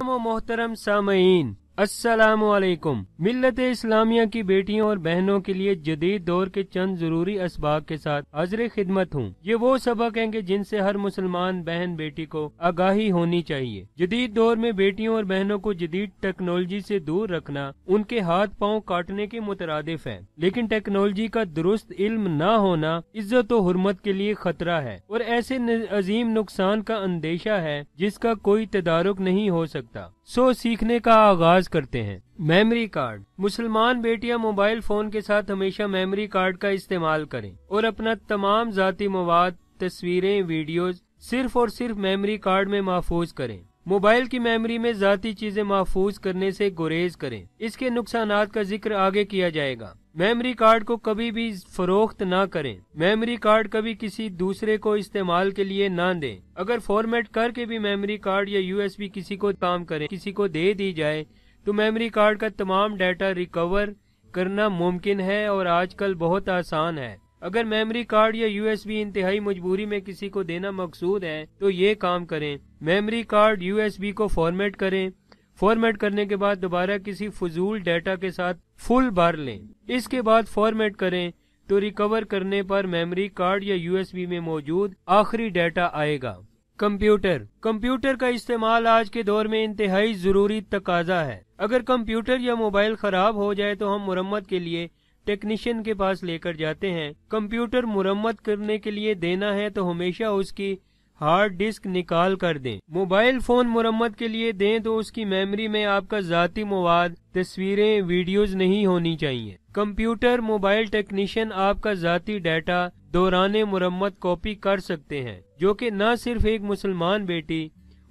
मोहतरम सामीन असलकुम मिलत इस्लामिया की बेटियों और बहनों के लिए जदीद दौर के चंद जरूरी इसबाक के साथ हजर खिदमत हूँ ये वो सबक हैं कि जिनसे हर मुसलमान बहन बेटी को आगाही होनी चाहिए जदीद दौर में बेटियों और बहनों को जदीद टेक्नोलॉजी से दूर रखना उनके हाथ पाँव काटने के मुतरदफ है लेकिन टेक्नोलॉजी का दुरुस्त इल्म न होना इज्जत और हरमत के लिए खतरा है और ऐसे अजीम नुकसान का अंदेशा है जिसका कोई तदारक नहीं हो सकता सो सीखने का आगाज आगाज करते हैं मेमोरी कार्ड मुसलमान बेटियां मोबाइल फोन के साथ हमेशा मेमोरी कार्ड का इस्तेमाल करें और अपना तमाम जाती मवाद तस्वीरें वीडियोज सिर्फ और सिर्फ मेमोरी कार्ड में महफूज करें मोबाइल की मेमोरी में जाती चीजें महफूज करने से गुरेज करें इसके नुकसान का जिक्र आगे किया जाएगा मेमोरी कार्ड को कभी भी फरोख्त ना करें मेमोरी कार्ड कभी किसी दूसरे को इस्तेमाल के लिए ना दें अगर फॉर्मेट करके भी मेमोरी कार्ड या यूएसबी किसी को काम करें किसी को दे दी जाए तो मेमोरी कार्ड का तमाम डाटा रिकवर करना मुमकिन है और आजकल बहुत आसान है अगर मेमोरी कार्ड या यूएसबी इंतहाई मजबूरी में किसी को देना मकसूद है तो ये काम करें मेमोरी कार्ड यूएसबी को फॉर्मेट करें फॉर्मेट करने के बाद दोबारा किसी फजूल डाटा के साथ फुल भर लें इसके बाद फॉर्मेट करें तो रिकवर करने पर मेमोरी कार्ड या यूएसबी में मौजूद आखिरी डाटा आएगा कंप्यूटर कंप्यूटर का इस्तेमाल आज के दौर में इंतहाई ज़रूरी तकाजा है अगर कंप्यूटर या मोबाइल ख़राब हो जाए तो हम मुरम्मत के लिए टेक्नीशियन के पास लेकर जाते हैं कंप्यूटर मुरम्मत करने के लिए देना है तो हमेशा उसकी हार्ड डिस्क निकाल कर दें मोबाइल फोन मुरम्मत के लिए दें तो उसकी मेमोरी में आपका जाती मवाद तस्वीरें वीडियोस नहीं होनी चाहिए कंप्यूटर मोबाइल टेक्नीशियन आपका जाती डाटा दौरान मुरम्मत कॉपी कर सकते हैं जो कि न सिर्फ एक मुसलमान बेटी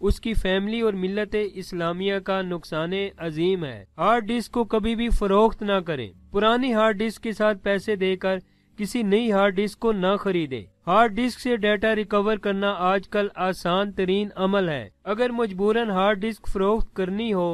उसकी फैमिली और मिलत इस्लामिया का नुकसान अजीम है हार्ड डिस्क को कभी भी फरोख्त न करें पुरानी हार्ड डिस्क के साथ पैसे देकर किसी नई हार्ड डिस्क को न खरीदे हार्ड डिस्क से डाटा रिकवर करना आजकल आसान तरीन अमल है अगर मजबूरन हार्ड डिस्क फरोख्त करनी हो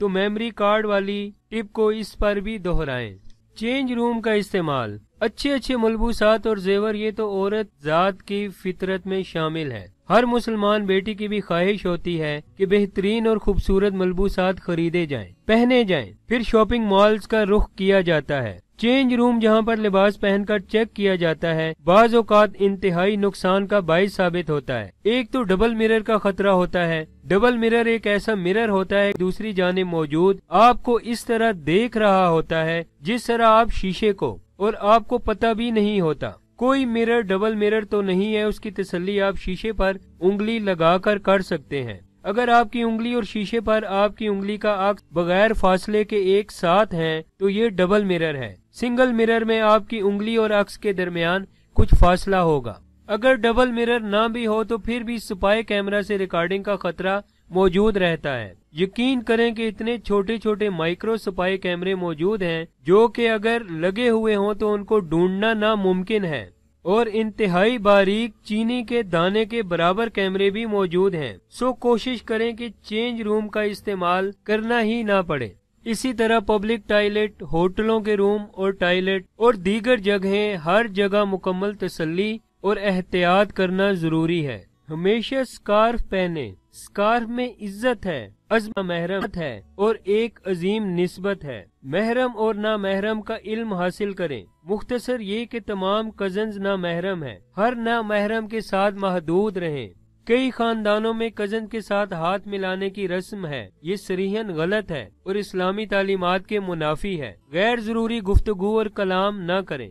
तो मेमोरी कार्ड वाली टिप को इस पर भी दोहराएं चेंज रूम का इस्तेमाल अच्छे अच्छे मलबूसात और जेवर ये तो औरत जात की फितरत में शामिल है हर मुसलमान बेटी की भी ख्वाहिश होती है कि बेहतरीन और खूबसूरत मलबूसात खरीदे जाएं, पहने जाएं। फिर शॉपिंग मॉल्स का रुख किया जाता है चेंज रूम जहां पर लिबास पहनकर चेक किया जाता है बाज औकात इंतहाई नुकसान का बाइस साबित होता है एक तो डबल मिरर का खतरा होता है डबल मिरर एक ऐसा मिरर होता है दूसरी जाने मौजूद आपको इस तरह देख रहा होता है जिस तरह आप शीशे को और आपको पता भी नहीं होता कोई मिरर डबल मिरर तो नहीं है उसकी तसली आप शीशे पर उंगली लगाकर कर सकते हैं अगर आपकी उंगली और शीशे पर आपकी उंगली का अक्स बगैर फासले के एक साथ है तो ये डबल मिरर है सिंगल मिरर में आपकी उंगली और अक्स के दरमियान कुछ फासला होगा अगर डबल मिरर ना भी हो तो फिर भी सिपाही कैमरा से रिकॉर्डिंग का खतरा मौजूद रहता है यकीन करें कि इतने छोटे छोटे माइक्रो सिपाही कैमरे मौजूद हैं जो कि अगर लगे हुए हों तो उनको ढूंढना नामुमकिन है और इंतहाई बारीक चीनी के दाने के बराबर कैमरे भी मौजूद हैं सो कोशिश करें कि चेंज रूम का इस्तेमाल करना ही ना पड़े इसी तरह पब्लिक टॉयलेट होटलों के रूम और टॉयलेट और दीगर जगहें हर जगह मुकम्मल तसल्ली और एहतियात करना जरूरी है हमेशा स्कार्फ पहने स्कार्फ में इज्जत है अजमा महरमत है और एक अजीम नस्बत है महरम और ना महरम का इल्म हासिल करें मुख्तसर ये कि तमाम कजन ना महरम है हर ना महरम के साथ महदूद रहें कई खानदानों में कजन के साथ हाथ मिलाने की रस्म है ये सरीहन गलत है और इस्लामी तालीमत के मुनाफी है गैर जरूरी गुफ्तगु और कलाम न करें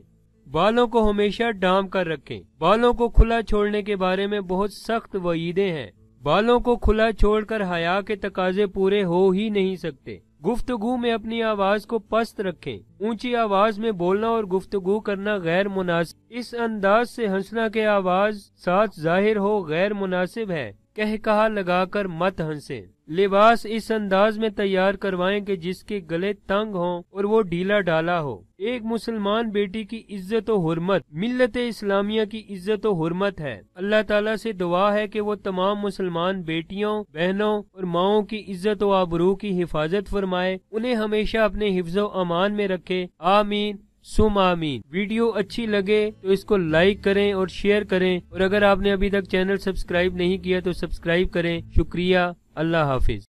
बालों को हमेशा डाम कर रखें बालों को खुला छोड़ने के बारे में बहुत सख्त वईदे हैं बालों को खुला छोड़कर हया के तकाजे पूरे हो ही नहीं सकते गुफ्तगु में अपनी आवाज को पस्त रखें ऊंची आवाज में बोलना और गुफ्तगु करना गैर मुनासिब इस अंदाज से हंसना के आवाज साथ जाहिर हो गैर मुनासिब है कह कहा लगाकर मत हंसे लिबास इस अंदाज में तैयार करवाएं कि जिसके गले तंग हों और वो ढीला डाला हो एक मुसलमान बेटी की इज्जत और हरमत मिलत इस्लामिया की इज्जत और हरमत है अल्लाह ताला से दुआ है कि वो तमाम मुसलमान बेटियों बहनों और माओ की इज्जत और आबरू की हिफाजत फरमाए उन्हें हमेशा अपने हिफ्ज अमान में रखे आमीन सुमामीन वीडियो अच्छी लगे तो इसको लाइक करें और शेयर करें और अगर आपने अभी तक चैनल सब्सक्राइब नहीं किया तो सब्सक्राइब करें शुक्रिया अल्लाह हाफिज